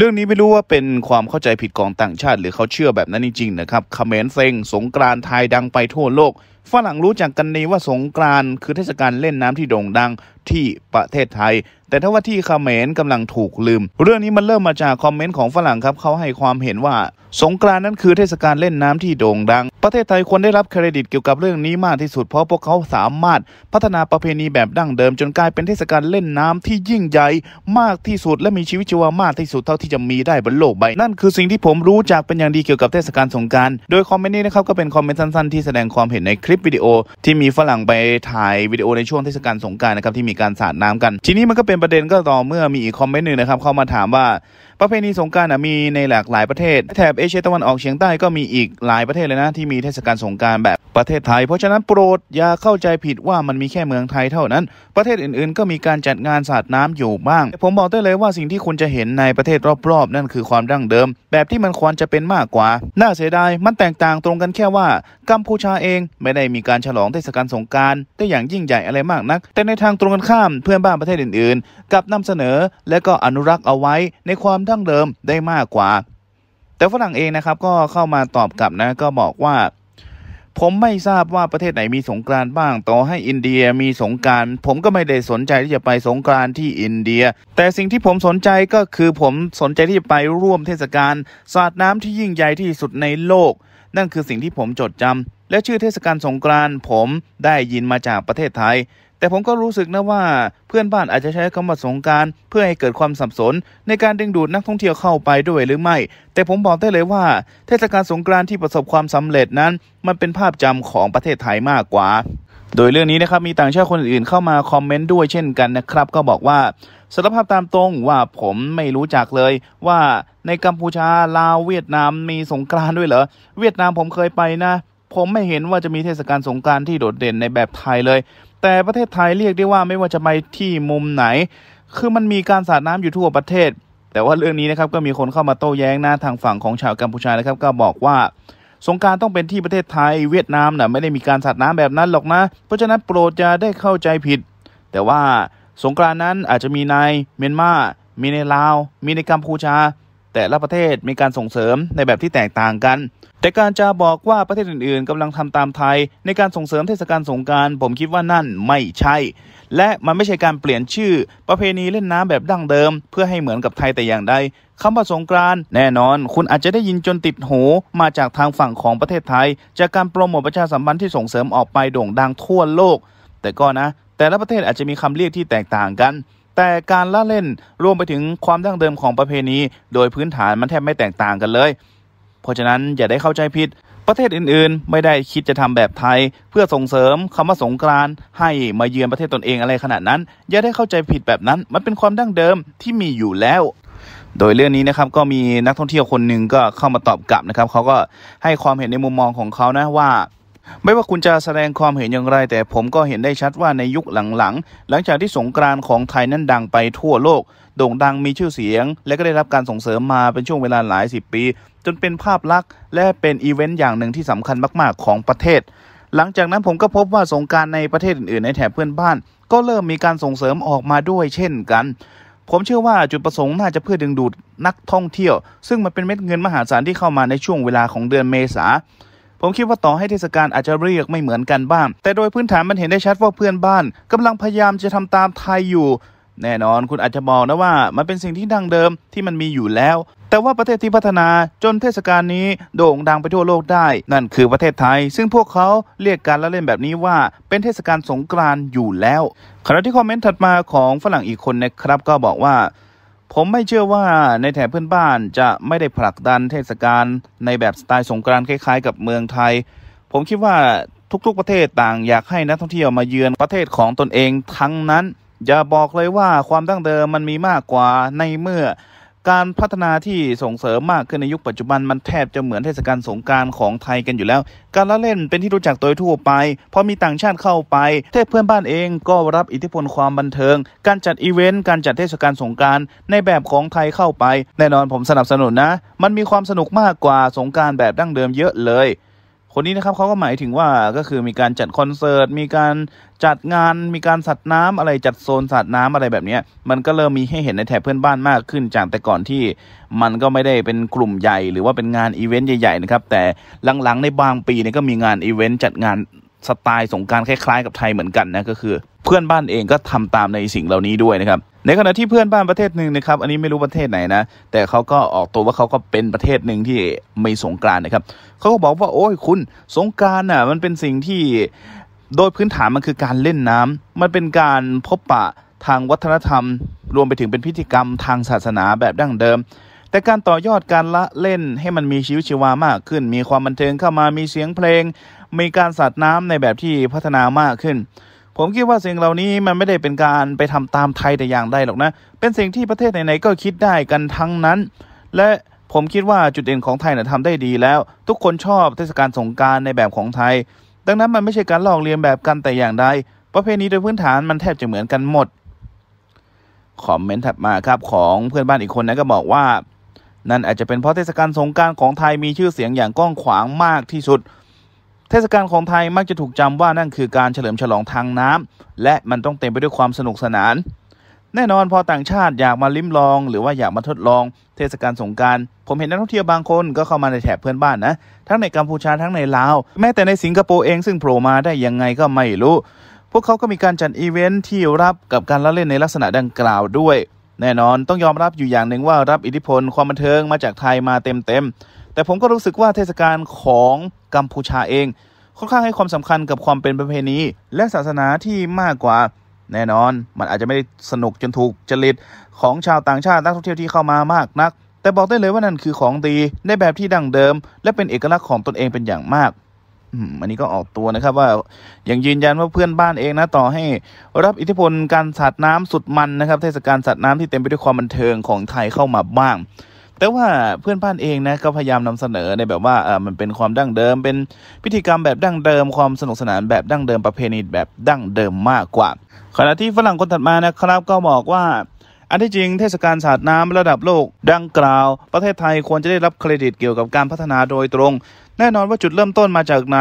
เรื่องนี้ไม่รู้ว่าเป็นความเข้าใจผิดของต่างชาติหรือเขาเชื่อแบบนั้นจริงๆนะครับคอมเมนต์เซ็งสงกรานไทยดังไปทั่วโลกฝรั่งรู้จักกันดีว่าสงกรานคือเทศกาลเล่นน้ำที่โด่งดัง ที่ประเทศไทยแต่ถ้าว่าที่เขมรกำลังถูกลืม เรื่องนี้มันเริ่มมาจากคอมเมนต์ของฝรั่งครับเขาให้ความเห็นว่า สงกรานนั้นคือเทศกาลเล่นน้ำที่โด่งดัง ประเทศไทยควรได้รับเครดิตเกี่ยวกับเรื่องนี้มากที่สุดเพราะพวกเขาสามารถพัฒนาประเพณีแบบดั้งเดิมจนกลายเป็นเทศกาลเล่นน้ำที่ยิ่งใหญ่มากที่สุดและมีชีวิตชีวามากที่สุดเท่าที่จะมีได้บนโลกใบ นั่นคือสิ่งที่ผมรู้จักเป็นอย่างดีเกี่ยวกับเทศกาลสงการโดยคอมเมนต์นี้นะครับก็เป็นคอมเมนต์สั้นๆ ที่แสดงความเห็นในคลิปลิปวิดีโอที่มีฝรั่งไปถ่ายวิดีโอในช่วงเทศกาลสงการนะครับที่มีการสาดน้ำกัน ทีนี้มันก็เป็นประเด็นก็ต่อเมื่อมีอีกคอมเมนต์หนึ่งนะครับเข้ามาถามว่าประเพณีสงการมีในหลากหลายประเทศแถบเอเชียตะวันออกเฉียงใต้ก็มีอีกหลายประเทศเลยนะที่มีเทศกาลสงการแบบประเทศไทยเพราะฉะนั้นโปรดอย่าเข้าใจผิดว่ามันมีแค่เมืองไทยเท่านั้น ประเทศอื่น ๆ ก็มีการจัดงานสาดน้ำอยู่บ้างผมบอกได้เลยว่าสิ่งที่คุณจะเห็นในประเทศรอบๆ นั่นคือความดั้งเดิม แบบที่มันควรจะเป็นมากกว่า น่าเสียดายมันแตกต่างตรงกันแค่ว่ากัมพูชาเอง ไม่ได้มีการฉลองเทศกาลสงการได้อย่างยิ่งใหญ่อะไรมากนัก แต่ในทางตรงกันข้ามเพื่อนบ้านประเทศอื่น ๆกับนำเสนอ และก็อนุรักษ์เอาไว้ในความดั้งเดิมได้มากกว่า แต่ฝรั่งเองนะครับก็เข้ามาตอบกลับนะก็บอกว่า ผมไม่ทราบว่าประเทศไหนมีสงกรานต์บ้าง ต่อให้อินเดียมีสงกรานต์ผมก็ไม่ได้สนใจที่จะไปสงกรานต์ที่อินเดีย แต่สิ่งที่ผมสนใจก็คือผมสนใจที่จะไปร่วมเทศกาลสาดน้ำที่ยิ่งใหญ่ที่สุดในโลก นั่นคือสิ่งที่ผมจดจำ และชื่อเทศกาลสงกรานต์ผมได้ยินมาจากประเทศไทยแต่ผมก็รู้สึกนะว่าเพื่อนบ้านอาจจะใช้คำว่าสงการเพื่อให้เกิดความสับสนในการดึงดูดนักท่องเที่ยวเข้าไปด้วยหรือไม่ แต่ผมบอกได้เลยว่า เทศกาลสงการที่ประสบความสำเร็จนั้น มันเป็นภาพจำของประเทศไทยมากกว่า โดยเรื่องนี้นะครับมีต่างชาติคนอื่นเข้ามาคอมเมนต์ด้วยเช่นกันนะครับ ก็บอกว่าสารภาพตามตรงว่าผมไม่รู้จักเลย ว่าในกัมพูชาลาวเวียดนามมีสงกรานด้วยเหรอเวียดนามผมเคยไปนะ ผมไม่เห็นว่าจะมีเทศกาลสงกรานที่โดดเด่นในแบบไทยเลยแต่ประเทศไทยเรียกได้ว่าไม่ว่าจะไปที่มุมไหน คือมันมีการสาดน้ำอยู่ทั่วประเทศ แต่ว่าเรื่องนี้นะครับก็มีคนเข้ามาโต้แย้งหน้าทางฝั่งของชาวกัมพูชานะครับก็บอกว่า สงการต้องเป็นที่ประเทศไทยเวียดนามนะ่ะไม่ได้มีการสาดน้ำแบบนั้นหรอกนะ เพราะฉะนั้นโปรดจะได้เข้าใจผิด แต่ว่าสงการนั้นอาจจะมีในเมียนมา มีในลาว มีในกัมพูชาแต่ละประเทศมีการส่งเสริมในแบบที่แตกต่างกัน แต่การจะบอกว่าประเทศอื่นๆ กำลังทำตามไทย ในการส่งเสริมเทศกาลสงการผมคิดว่านั่นไม่ใช่ และมันไม่ใช่การเปลี่ยนชื่อ ประเพณีเล่นน้ำแบบดั้งเดิม เพื่อให้เหมือนกับไทยแต่อย่างใดคำว่าสงกรานแน่นอนคุณอาจจะได้ยินจนติดหู มาจากทางฝั่งของประเทศไทย จากการโปรโมทประชาสัมพันธ์ที่ส่งเสริมออกไปโด่งดังทั่วโลก แต่ก็นะ แต่ละประเทศอาจจะมีคำเรียกที่แตกต่างกันแต่การละเล่น รวมไปถึงความดั้งเดิมของประเพณี โดยพื้นฐานมันแทบไม่แตกต่างกันเลย เพราะฉะนั้นอย่าได้เข้าใจผิด ประเทศอื่นๆ ไม่ได้คิดจะทำแบบไทย เพื่อส่งเสริมคำว่าสงกรานต์ให้มาเยือนประเทศตนเองอะไรขนาดนั้น อย่าได้เข้าใจผิดแบบนั้นมันเป็นความดั้งเดิมที่มีอยู่แล้ว โดยเรื่องนี้นะครับก็มีนักท่องเที่ยวคนหนึ่งก็เข้ามาตอบกลับนะครับเขาก็ให้ความเห็นในมุมมองของเขานะว่าไม่ว่าคุณจะแสดงความเห็นอย่างไร แต่ผมก็เห็นได้ชัดว่าในยุคหลังๆหลังจากที่สงกรานต์ของไทยนั้นดังไปทั่วโลกโด่งดังมีชื่อเสียงและก็ได้รับการส่งเสริมมาเป็นช่วงเวลาหลายสิบปี จนเป็นภาพลักษณ์ และเป็นอีเวนต์อย่างหนึ่งที่สำคัญมากๆของประเทศ หลังจากนั้นผมก็พบว่าสงการในประเทศอื่นๆในแถบเพื่อนบ้าน ก็เริ่มมีการส่งเสริมออกมาด้วยเช่นกัน ผมเชื่อว่าจุดประสงค์น่าจะเพื่อดึงดูดนักท่องเที่ยว ซึ่งมันเป็นเม็ดเงินมหาศาลที่เข้ามาในช่วงเวลาของเดือนเมษาผมคิดว่าต่อให้เทศกาลอาจจะเรียกไม่เหมือนกันบ้าง แต่โดยพื้นฐานมันเห็นได้ชัดว่าเพื่อนบ้าน กำลังพยายามจะทำตามไทยอยู่ แน่นอนคุณอาจจะมองนะว่ามันเป็นสิ่งที่ดังเดิมที่มันมีอยู่แล้ว แต่ว่าประเทศที่พัฒนาจนเทศกาลนี้โด่งดังไปทั่วโลกได้ นั่นคือประเทศไทย ซึ่งพวกเขาเรียกการละเล่นแบบนี้ว่า เป็นเทศกาลสงกรานต์อยู่แล้วขณะที่คอมเมนต์ถัดมาของฝรั่งอีกคนนะครับก็บอกว่าผมไม่เชื่อว่าในแถบเพื่อนบ้านจะไม่ได้ผลักดันเทศกาลในแบบสไตล์สงกรานต์คล้ายๆกับเมืองไทย ผมคิดว่าทุกๆประเทศต่างอยากให้นักท่องเที่ยวมาเยือนประเทศของตนเองทั้งนั้น อย่าบอกเลยว่าความตั้งเดิมมันมีมากกว่าในเมื่อการพัฒนาที่ส่งเสริมมากขึ้นในยุคปัจจุบันมันแทบจะเหมือนเทศกาลสงการของไทยกันอยู่แล้ว การละเล่นเป็นที่รู้จักโดยทั่วไปพอมีต่างชาติเข้าไป เทพเพื่อนบ้านเองก็รับอิทธิพลความบันเทิง การจัดอีเวนต์การจัดเทศกาลสงการในแบบของไทยเข้าไปแน่นอนผมสนับสนุนนะ มันมีความสนุกมากกว่าสงการแบบดั้งเดิมเยอะเลยคนนี้นะครับเขาก็หมายถึงว่าก็คือมีการจัดคอนเสิร์ตมีการจัดงานมีการสัตว์น้ำอะไรจัดโซนสัตว์น้ำอะไรแบบนี้มันก็เริ่มมีให้เห็นในแถบเพื่อนบ้านมากขึ้นจากแต่ก่อนที่มันก็ไม่ได้เป็นกลุ่มใหญ่ หรือว่าเป็นงานอีเวนต์ใหญ่ๆนะครับ แต่หลังๆในบางปีเนี่ยก็มีงานอีเวนต์จัดงานสไตล์สงการคล้ายๆ กับไทยเหมือนกันนะก็คือ เพื่อนบ้านเองก็ทำตามในสิ่งเหล่านี้ด้วยนะครับในขณะที่เพื่อนบ้านประเทศหนึ่งนะครับอันนี้ไม่รู้ประเทศไหนนะแต่เขาก็ออกตัวว่าเขาก็เป็นประเทศหนึ่งที่ไม่สงการนะครับเขาก็บอกว่าโอ้ยคุณสงการน่ะ มันเป็นสิ่งที่โดยพื้นฐานมันคือการเล่นน้ำ มันเป็นการพบปะทางวัฒนธรรม รวมไปถึงเป็นพิธีกรรมทางศาสนาแบบดั้งเดิม แต่การต่อยอดการละเล่น ให้มันมีชีวิตชีวามากขึ้น มีความบันเทิงเข้ามามีเสียงเพลง มีการสาดน้ำในแบบที่พัฒนามากขึ้น ผมคิดว่าสิ่งเหล่านี้มันไม่ได้เป็นการไปทำตามไทยแต่อย่างใดหรอกนะเป็นสิ่งที่ประเทศไหนๆก็คิดได้กันทั้งนั้น และผมคิดว่าจุดเด่นของไทยเนี่ยทำได้ดีแล้ว ทุกคนชอบเทศกาลสงการในแบบของไทยดังนั้นมันไม่ใช่การลอกเลียนแบบกันแต่อย่างใดประเพณีโดยพื้นฐานมันแทบจะเหมือนกันหมด คอมเมนต์ถัดมาครับของเพื่อนบ้านอีกคนนะก็บอกว่า นั่นอาจจะเป็นเพราะเทศกาลสงการของไทยมีชื่อเสียงอย่างก้องขวางมากที่สุด เทศกาลของไทยมักจะถูกจำว่านั่นคือการเฉลิมฉลองทางน้ำ และมันต้องเต็มไปด้วยความสนุกสนาน แน่นอนพอต่างชาติอยากมาลิ้มลอง หรือว่าอยากมาทดลองเทศกาลสงการ ผมเห็นนักท่องเที่ยวบางคนก็เข้ามาในแถบเพื่อนบ้านนะ ทั้งในกัมพูชาทั้งในลาว แม้แต่ในสิงคโปร์เอง ซึ่งโผล่มาได้ยังไงก็ไม่รู้ พวกเขาก็มีการจัดอีเวนท์ที่รับกับการละเล่นในลักษณะดังกล่าวด้วย แน่นอนต้องยอมรับอยู่อย่างหนึ่งว่ารับอิทธิพลความบันเทิงมาจากไทยมาเต็มๆ แต่ผมก็รู้สึกว่าเทศกาลของกัมพูชาเองค่อนข้างให้ความสำคัญกับความเป็นประเพณี และศาสนาที่มากกว่าแน่นอน มันอาจจะไม่ได้สนุกจนถูกจริตของชาวต่างชาตินักท่องเที่ยวที่เข้ามามากนัก แต่บอกได้เลยว่านั่นคือของดีในแบบที่ดั้งเดิม และเป็นเอกลักษณ์ของตนเองเป็นอย่างมาก อันนี้ก็ออกตัวนะครับว่าอย่างยืนยันว่าเพื่อนบ้านเองนะต่อให้รับอิทธิพลการสาดน้ำสุดมันนะครับ เทศกาลสาดน้ำที่เต็มไปด้วยความบันเทิงของไทยเข้ามาบ้างแต่ว่าเพื่อนบ้านเองนะก็พยายามนำเสนอในแบบว่าเออมันเป็นความดั้งเดิม เป็นพิธีกรรมแบบดั้งเดิม ความสนุกสนานแบบดั้งเดิมประเพณีแบบดั้งเดิมมากกว่า ขณะที่ฝรั่งคนถัดมานะครับก็บอกว่าอันที่จริงเทศกาลสาดน้ำระดับโลกดังกล่าวประเทศไทยควรจะได้รับเครดิตเกี่ยวกับการพัฒนาโดยตรง แน่นอนว่าจุดเริ่มต้นมาจากไหน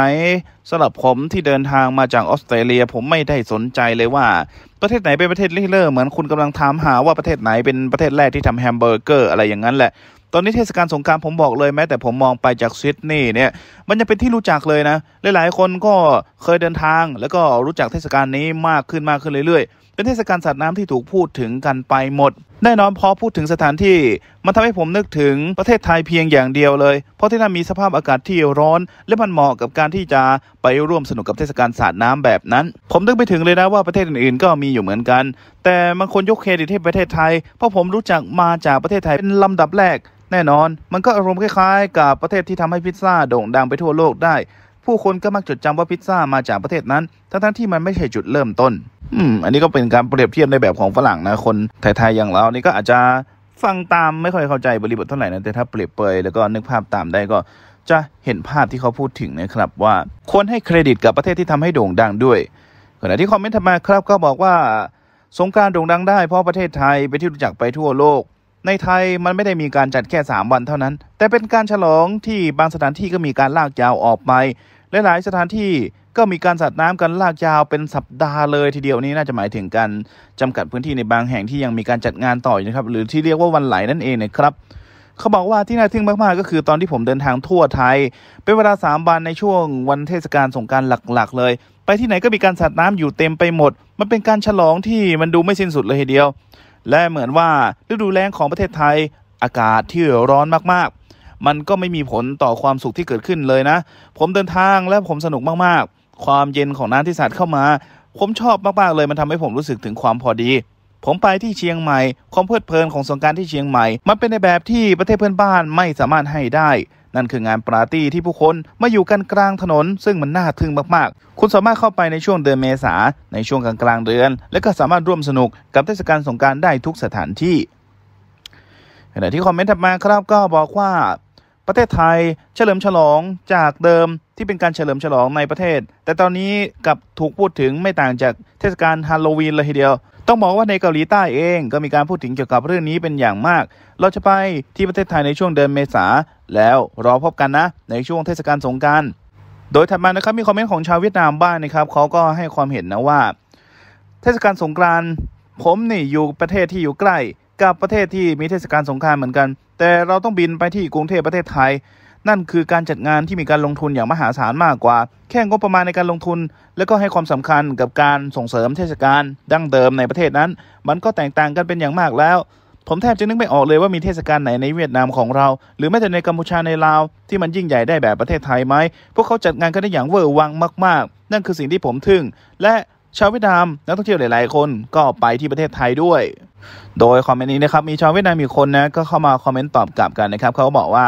สำหรับผมที่เดินทางมาจากออสเตรเลียผมไม่ได้สนใจเลยว่า ประเทศไหนเป็นประเทศเริเริ่์เหมือนคุณกำลังถามหาว่าประเทศไหนเป็นประเทศแรกที่ทำแฮมเบอร์เกอร์อะไรอย่างนั้นแหละ ตอนนี้เทศกาลสงการผมบอกเลยแม้แต่ผมมองไปจากซิดนีย์เนี่ยมันยังเป็นที่รู้จักเลยนะ หลาย ๆ คนก็เคยเดินทางแล้วก็รู้จักเทศกาลนี้มากขึ้นมากขึ้นเรื่อยๆเป็นเทศกาลสัตว์น้ำที่ถูกพูดถึงกันไปหมด แน่นอนพอพูดถึงสถานที่ มันทำให้ผมนึกถึงประเทศไทยเพียงอย่างเดียวเลย เพราะที่นั่นมีสภาพอากาศที่ร้อน และมันเหมาะกับการที่จะไปร่วมสนุกกับเทศกาลสาดน้ำแบบนั้น ผมนึกไปถึงเลยนะว่าประเทศอื่นๆ ก็มีอยู่เหมือนกัน แต่มันคนยกเครดิตให้ประเทศไทย เพราะผมรู้จักมาจากประเทศไทยเป็นลำดับแรก แน่นอน มันก็อารมณ์คล้าย ๆกับประเทศที่ทำให้พิซซ่าโด่งดังไปทั่วโลกได้ ผู้คนก็มักจดจำว่าพิซซ่ามาจากประเทศนั้น ทั้งๆที่มันไม่ใช่จุดเริ่มต้นอืมอันนี้ก็เป็นการเปรียบเทียบในแบบของฝรั่งนะคน ไทยๆอย่างเรานี่ก็อาจจะฟังตามไม่ค่อยเข้าใจบริบทเท่าไหร่นะแต่ถ้าเปรียบเปยแล้วก็นึกภาพตามได้ก็จะเห็นภาพที่เขาพูดถึงนะครับว่าควรให้เครดิตกับประเทศที่ทำให้โด่งดังด้วย ขณะที่คอมเมนต์มาครับ ก็บอกว่าสงการโด่งดังได้เพราะประเทศไทยไปที่รู้จักไปทั่วโลก ในไทยมันไม่ได้มีการจัดแค่3วันเท่านั้น แต่เป็นการฉลองที่บางสถานที่ก็มีการลากยาวออกไปหลายสถานที่ก็มีการสวดน้ำกันลากยาวเป็นสัปดาห์เลยทีเดียวนี้น่าจะหมายถึงการจำกัดพื้นที่ในบางแห่งที่ยังมีการจัดงานต่ออยู่นะครับหรือที่เรียกว่าวันไหลนั่นเองนะครับเขาบอกว่าที่น่าทึ่งมากๆ ก็คือตอนที่ผมเดินทางทั่วไทย เป็นเวลาสามวันในช่วงวันเทศกาลสงการหลักๆ เลย ไปที่ไหนก็มีการสวดน้ำอยู่เต็มไปหมด มันเป็นการฉลองที่มันดูไม่สิ้นสุดเลยทีเดียว และเหมือนว่าฤดูแล้งของประเทศไทยอากาศที่ร้อนมากๆ มันก็ไม่มีผลต่อความสุขที่เกิดขึ้นเลยนะ ผมเดินทางและผมสนุกมากๆความเย็นของน้ำที่สาดเข้ามา ผมชอบมากๆเลยมันทำให้ผมรู้สึกถึงความพอดี ผมไปที่เชียงใหม่ ความเพลิดเพลินของสงการที่เชียงใหม่ มันเป็นในแบบที่ประเทศเพื่อนบ้านไม่สามารถให้ได้ นั่นคืองานปาร์ตี้ที่ผู้คนมาอยู่กันกลางถนน ซึ่งมันน่าทึ่งมาก ๆ คุณสามารถเข้าไปในช่วงเดือนเมษาในช่วงกลางกลางเดือน และก็สามารถร่วมสนุกกับเทศกาลสงการได้ทุกสถานที่ขณะที่คอมเมนต์ถัดมาครับก็บอกว่าประเทศไทยเฉลิมฉลองจากเดิมที่เป็นการเฉลิมฉลองในประเทศแต่ตอนนี้กับถูกพูดถึงไม่ต่างจากเทศกาลฮาโลวีนเลยทีเดียวต้องบอกว่าในเกาหลีใต้เองก็มีการพูดถึงเกี่ยวกับเรื่องนี้เป็นอย่างมาก เราจะไปที่ประเทศไทยในช่วงเดือนเมษาแล้วรอพบกันนะ ในช่วงเทศกาลสงการโดยถัดมานะครับมีคอมเมนต์ของชาวเวียดนามบ้างนะครับเขาก็ให้ความเห็นนะว่า เทศกาลสงกรานต์ผมนี่อยู่ประเทศที่อยู่ใกล้กับประเทศที่มีเทศกาลสงกรารเหมือนกัน แต่เราต้องบินไปที่กรุงเทพประเทศไทย นั่นคือการจัดงานที่มีการลงทุนอย่างมหาศาลมากกว่า แค่งบประมาณในการลงทุน และก็ให้ความสำคัญกับการส่งเสริมเทศกาลดั้งเดิมในประเทศนั้น มันก็แตกต่างกันเป็นอย่างมากแล้ว ผมแทบจะนึกไม่ออกเลยว่ามีเทศกาลไหนในเวียดนามของเรา หรือแม้แต่ในกัมพูชาในลาวที่มันยิ่งใหญ่ได้แบบประเทศไทยไหม พวกเขาจัดงานกันได้อย่างเวอร์วังมากๆ นั่นคือสิ่งที่ผมทึ่ง และชาวเวียดนามนักท่องเที่ยวหลายๆคนก็ไปที่ประเทศไทยด้วยโดยคอมเมนต์นี้นะครับมีชาวเวียดนามอีกคนนะก็เข้ามาคอมเมนต์ตอบกลับกันนะครับเขาบอกว่า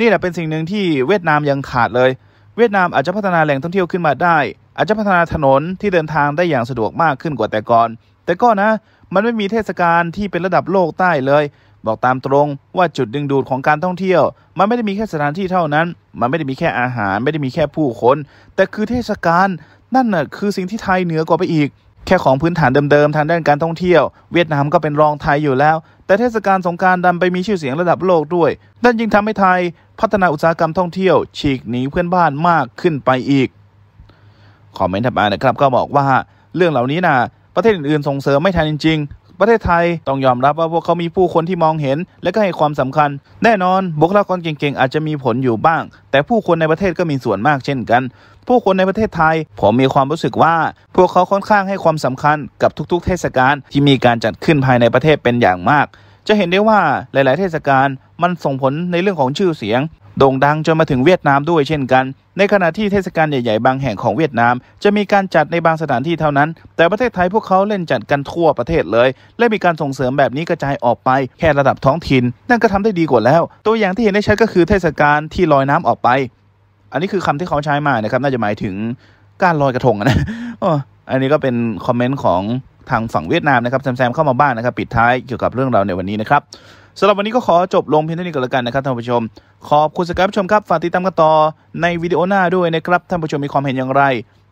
นี่แหละเป็นสิ่งหนึ่งที่เวียดนามยังขาดเลย เวียดนามอาจจะพัฒนาแหล่งท่องเที่ยวขึ้นมาได้ อาจจะพัฒนาถนนที่เดินทางได้อย่างสะดวกมากขึ้นกว่าแต่ก่อนแต่ก็นะมันไม่มีเทศกาลที่เป็นระดับโลกใต้เลย บอกตามตรงว่าจุดดึงดูดของการท่องเที่ยว มันไม่ได้มีแค่สถานที่เท่านั้น มันไม่ได้มีแค่อาหาร ไม่ได้มีแค่ผู้คนแต่คือเทศกาลนั่นน่ะคือสิ่งที่ไทยเหนือกว่าไปอีกแค่ของพื้นฐานเดิมๆ ทางด้านการท่องเที่ยว เวียดนามก็เป็นรองไทยอยู่แล้ว แต่เทศกาลสงการดันไปมีชื่อเสียงระดับโลกด้วยดันยิ่งทำให้ไทย พัฒนาอุตสาหกรรมท่องเที่ยวฉีกหนีเพื่อนบ้านมากขึ้นไปอีกคอมเมนต์ถัดมานะครับก็บอกว่าเรื่องเหล่านี้นะประเทศอื่นๆส่งเสริมไม่ทันจริงประเทศไทยต้องยอมรับว่าพวกเขามีผู้คนที่มองเห็นและก็ให้ความสำคัญ แน่นอนบุคลากรเก่งๆ อาจจะมีผลอยู่บ้าง แต่ผู้คนในประเทศก็มีส่วนมากเช่นกัน ผู้คนในประเทศไทยผมมีความรู้สึกว่า พวกเขาค่อนข้างให้ความสำคัญกับทุกๆ เทศกาลที่มีการจัดขึ้นภายในประเทศเป็นอย่างมาก จะเห็นได้ว่าหลาย ๆ เทศกาลมันส่งผลในเรื่องของชื่อเสียงโด่งดังจนมาถึงเวียดนามด้วยเช่นกัน ในขณะที่เทศกาลใหญ่ๆบางแห่งของเวียดนาม จะมีการจัดในบางสถานที่เท่านั้น แต่ประเทศไทยพวกเขาเล่นจัดกันทั่วประเทศเลย และมีการส่งเสริมแบบนี้กระจายออกไปแค่ระดับท้องถิ่นนั่นก็ทำได้ดีกว่าแล้ว ตัวอย่างที่เห็นได้ชัดก็คือเทศกาลที่ลอยน้ำออกไป อันนี้คือคำที่เขาใช้มานะครับ น่าจะหมายถึงการลอยกระทงนะอันนี้ก็เป็นคอมเมนต์ของทางฝั่งเวียดนามนะครับแซมๆเข้ามาบ้านนะครับ ปิดท้ายเกี่ยวกับเรื่องเราในวันนี้นะครับสำหรับวันนี้ก็ขอจบลงเพียงเท่านี้ก็แล้วกันนะครับท่านผู้ชม ขอบคุณสกายผชมครับ ฝากติดตามกันต่อในวิดีโอหน้าด้วยนะครับ ท่านผู้ชมมีความเห็นอย่างไร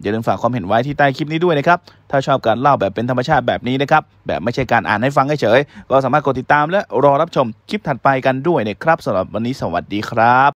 อย่าลืมฝากความเห็นไว้ที่ใต้คลิปนี้ด้วยนะครับ ถ้าชอบการเล่าแบบเป็นธรรมชาติแบบนี้นะครับ แบบไม่ใช่การอ่านให้ฟังเฉยก็สามารถกดติดตามและรอรับชมคลิปถัดไปกันด้วยนะครับสำหรับวันนี้สวัสดีครับ